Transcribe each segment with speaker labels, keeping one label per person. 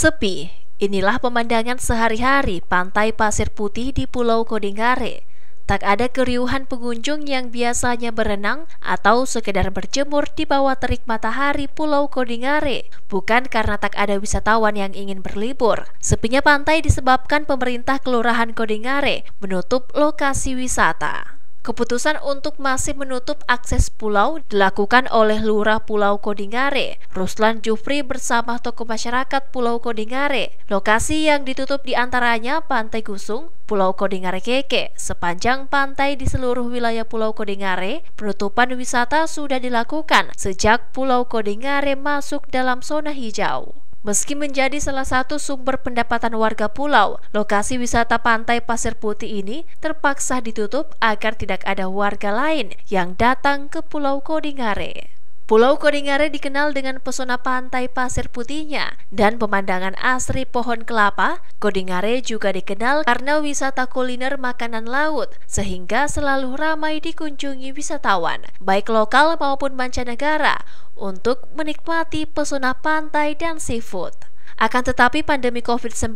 Speaker 1: Sepi, inilah pemandangan sehari-hari pantai pasir putih di Pulau Kodingare. Tak ada keriuhan pengunjung yang biasanya berenang atau sekedar berjemur di bawah terik matahari Pulau Kodingare. Bukan karena tak ada wisatawan yang ingin berlibur. Sepinya pantai disebabkan pemerintah Kelurahan Kodingare menutup lokasi wisata. Keputusan untuk masih menutup akses pulau dilakukan oleh Lurah Pulau Kodingare, Ruslan Jufri bersama tokoh masyarakat Pulau Kodingare. Lokasi yang ditutup diantaranya Pantai Gusung, Pulau Kodingare Keke. Sepanjang pantai di seluruh wilayah Pulau Kodingare, penutupan wisata sudah dilakukan sejak Pulau Kodingare masuk dalam zona hijau. Meski menjadi salah satu sumber pendapatan warga pulau, lokasi wisata pantai Pasir Putih ini terpaksa ditutup agar tidak ada warga lain yang datang ke Pulau Kodingare. Pulau Kodingare dikenal dengan pesona pantai pasir putihnya dan pemandangan asri pohon kelapa. Kodingare juga dikenal karena wisata kuliner makanan laut, sehingga selalu ramai dikunjungi wisatawan, baik lokal maupun mancanegara, untuk menikmati pesona pantai dan seafood. Akan tetapi pandemi COVID-19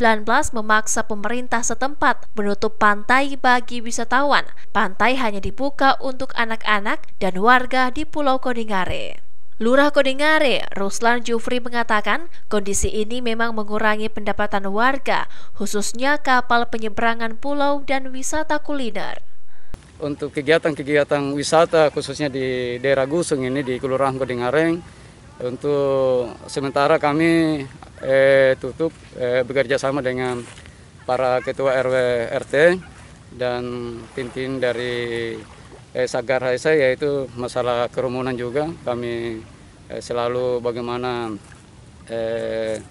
Speaker 1: memaksa pemerintah setempat menutup pantai bagi wisatawan. Pantai hanya dibuka untuk anak-anak dan warga di Pulau Kodingare. Lurah Kodingare, Ruslan Jufri mengatakan kondisi ini memang mengurangi pendapatan warga, khususnya kapal penyeberangan pulau dan wisata kuliner.
Speaker 2: Untuk kegiatan-kegiatan wisata khususnya di daerah Gusung ini di Kelurahan Kodingareng, untuk sementara kami eh, tutup eh, bekerja sama dengan para ketua RW RT dan pimpinan dari eh, Sagar saya yaitu masalah kerumunan juga kami eh, selalu bagaimana eh,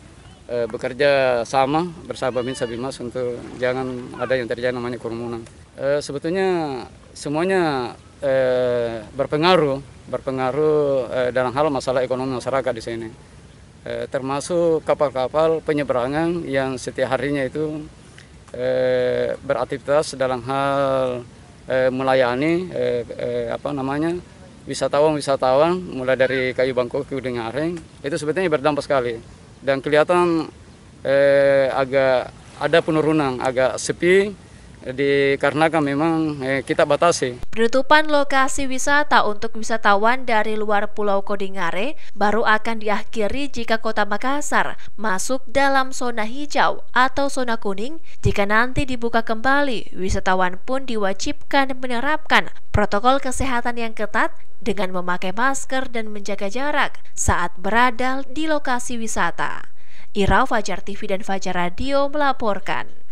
Speaker 2: eh, bekerja sama bersama Binsa Bimas untuk jangan ada yang terjadi namanya kerumunan. Eh, sebetulnya semuanya eh, berpengaruh berpengaruh eh, dalam hal masalah ekonomi masyarakat di sini. Eh, termasuk kapal-kapal penyeberangan yang setiap harinya itu eh, beraktivitas dalam hal eh, melayani eh, eh, apa namanya wisatawan-wisatawan mulai dari kayu bangkok ke Udeng Areng itu sebetulnya berdampak sekali dan kelihatan eh, agak ada penurunan agak sepi karena kan memang eh, kita batasi.
Speaker 1: Penutupan lokasi wisata untuk wisatawan dari luar Pulau Kodingare baru akan diakhiri jika Kota Makassar masuk dalam zona hijau atau zona kuning. Jika nanti dibuka kembali, wisatawan pun diwajibkan menerapkan protokol kesehatan yang ketat dengan memakai masker dan menjaga jarak saat berada di lokasi wisata. Ira Fajar TV dan Fajar Radio melaporkan.